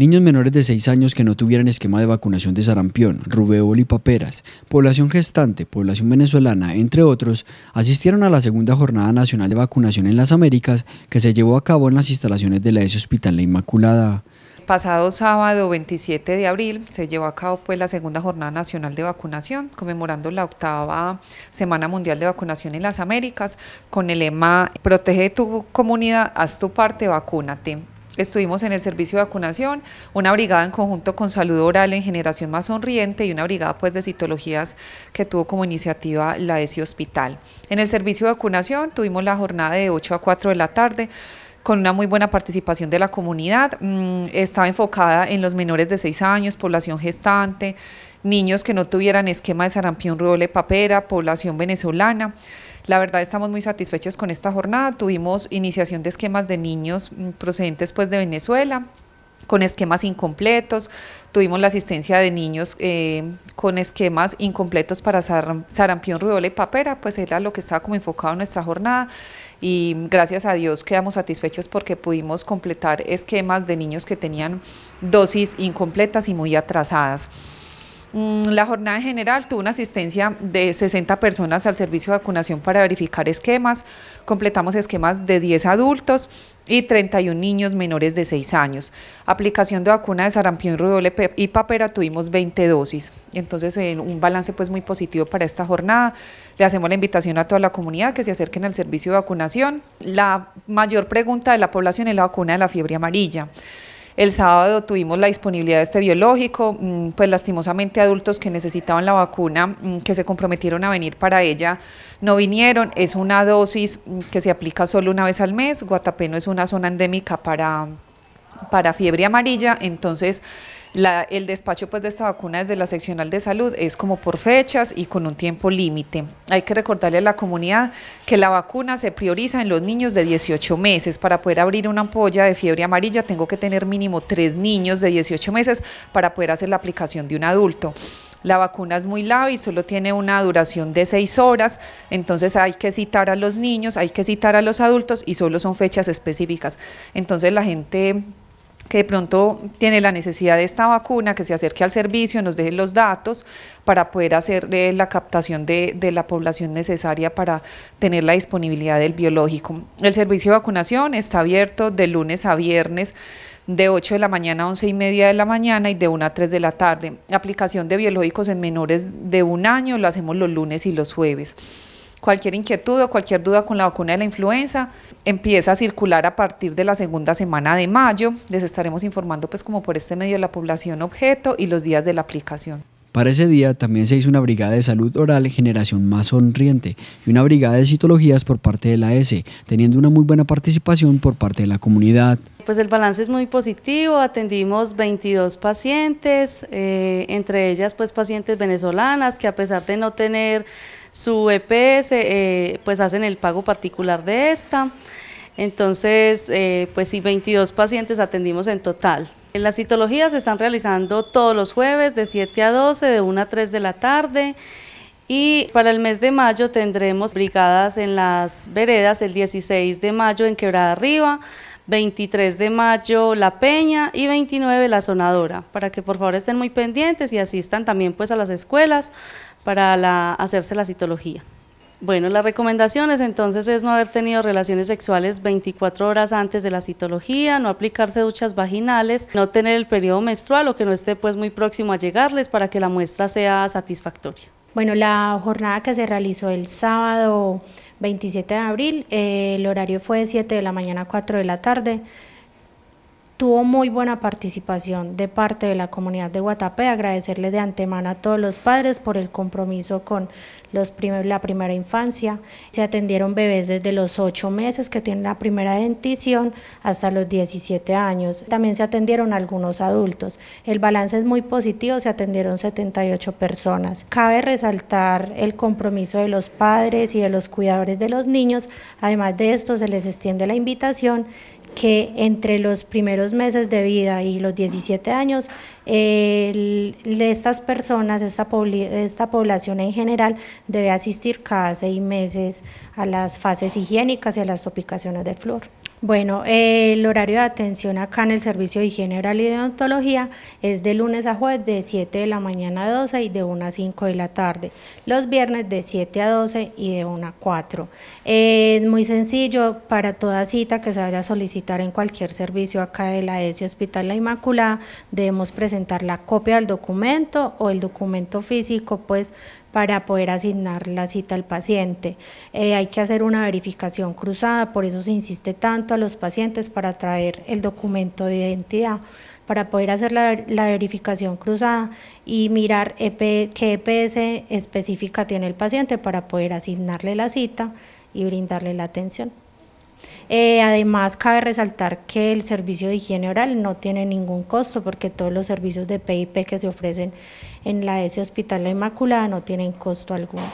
Niños menores de 6 años que no tuvieran esquema de vacunación de sarampión, rubeola y paperas, población gestante, población venezolana, entre otros, asistieron a la segunda jornada nacional de vacunación en las Américas que se llevó a cabo en las instalaciones de la S. Hospital La Inmaculada pasado sábado 27 de abril se llevó a cabo pues la segunda jornada nacional de vacunación conmemorando la octava semana mundial de vacunación en las Américas con el lema protege tu comunidad haz tu parte vacúnate Estuvimos en el servicio de vacunación, una brigada en conjunto con Salud Oral en Generación Más Sonriente y una brigada pues de citologías que tuvo como iniciativa la ESI Hospital. En el servicio de vacunación tuvimos la jornada de 8 a 4 de la tarde con una muy buena participación de la comunidad. Mm, estaba enfocada en los menores de 6 años, población gestante, niños que no tuvieran esquema de sarampión, ruble, papera, población venezolana. La verdad estamos muy satisfechos con esta jornada. Tuvimos iniciación de esquemas de niños mm, procedentes pues de Venezuela con esquemas incompletos, tuvimos la asistencia de niños eh, con esquemas incompletos para sarampión, ruedola y papera, pues era lo que estaba como enfocado en nuestra jornada y gracias a Dios quedamos satisfechos porque pudimos completar esquemas de niños que tenían dosis incompletas y muy atrasadas. Mm, la jornada general tuvo una asistencia de 60 personas al servicio de vacunación para verificar esquemas. Completamos esquemas de 10 adultos y 31 niños menores de 6 años. Aplicación de vacuna de sarampión, ruido y papera tuvimos 20 dosis. Entonces, eh, un balance pues muy positivo para esta jornada. Le hacemos la invitación a toda la comunidad que se acerquen al servicio de vacunación. La mayor pregunta de la población es la vacuna de la fiebre amarilla. El sábado tuvimos la disponibilidad de este biológico, mm, pues lastimosamente adultos que necesitaban la vacuna, mm, que se comprometieron a venir para ella, no vinieron. Es una dosis mm, que se aplica solo una vez al mes. Guatapeno es una zona endémica para, para fiebre amarilla, entonces el despacho pues, de esta vacuna desde la seccional de salud es como por fechas y con un tiempo límite. Hay que recordarle a la comunidad que la vacuna se prioriza en los niños de 18 meses. Para poder abrir una ampolla de fiebre amarilla tengo que tener mínimo tres niños de 18 meses para poder hacer la aplicación de un adulto. La vacuna es muy larga y solo tiene una duración de seis horas, entonces hay que citar a los niños, hay que citar a los adultos y solo son fechas específicas. Entonces la gente que de pronto tiene la necesidad de esta vacuna, que se acerque al servicio, nos deje los datos para poder hacer eh, la captación de, de, la población necesaria para tener la disponibilidad del biológico. El servicio de vacunación está abierto de lunes a viernes de 8 de la mañana a 11 y media de la mañana y de 1 a 3 de la tarde. Aplicación de biológicos en menores de un año lo hacemos los lunes y los jueves cualquier inquietud o cualquier duda con la vacuna de la influenza empieza a circular a partir de la segunda semana de mayo. Les estaremos informando pues como por este medio de la población objeto y los días de la aplicación. Para ese día también se hizo una brigada de salud oral Generación Más Sonriente y una brigada de citologías por parte de la S, teniendo una muy buena participación por parte de la comunidad. Pues el balance es muy positivo, atendimos 22 pacientes, eh, entre ellas pues pacientes venezolanas que a pesar de no tener su EPS, eh, pues hacen el pago particular de esta. Entonces, eh, pues sí, 22 pacientes atendimos en total. Las citologías se están realizando todos los jueves de 7 a 12, de 1 a 3 de la tarde. Y para el mes de mayo tendremos brigadas en las veredas, el 16 de mayo en Quebrada Arriba, 23 de mayo La Peña y 29 La Sonadora, para que por favor estén muy pendientes y asistan también pues a las escuelas para hacerse la citología. Bueno, las recomendaciones entonces es no haber tenido relaciones sexuales 24 horas antes de la citología, no aplicarse duchas vaginales, no tener el periodo menstrual o que no esté pues muy próximo a llegarles para que la muestra sea satisfactoria. Bueno, la jornada que se realizó el sábado 27 de abril, eh, el horario fue de 7 de la mañana a 4 de la tarde tuvo muy buena participación de parte de la comunidad de Guatapé. Agradecerle de antemano a todos los padres por el compromiso con la primera infancia. Se atendieron bebés desde los ocho meses que tienen la primera dentición hasta los 17 años. También se atendieron algunos adultos. El balance es muy positivo, se atendieron 78 personas. Cabe resaltar el compromiso de los padres y de los cuidadores de los niños. Además de esto, se les extiende la invitación que entre los primeros meses de vida y los 17 años, estas personas, esta, esta población en general, debe asistir cada seis meses a las fases higiénicas y a las topicaciones de flor. Bueno, el horario de atención acá en el Servicio de Higiene Oral y Odontología es de lunes a jueves de 7 de la mañana a 12 y de 1 a 5 de la tarde. Los viernes de 7 a 12 y de 1 a 4. Es muy sencillo para toda cita que se vaya a solicitar en cualquier servicio acá de la ESI Hospital La Inmaculada, debemos presentar la copia del documento o el documento físico, pues para poder asignar la cita al paciente. Eh, hay que hacer una verificación cruzada, por eso se insiste tanto a los pacientes para traer el documento de identidad para poder hacer la, verificación cruzada y mirar e qué EPS específica tiene el paciente para poder asignarle la cita y brindarle la atención. Eh, además, cabe resaltar que el servicio de higiene oral no tiene ningún costo porque todos los servicios de PIP que se ofrecen en la S Hospital La Inmaculada no tienen costo alguno.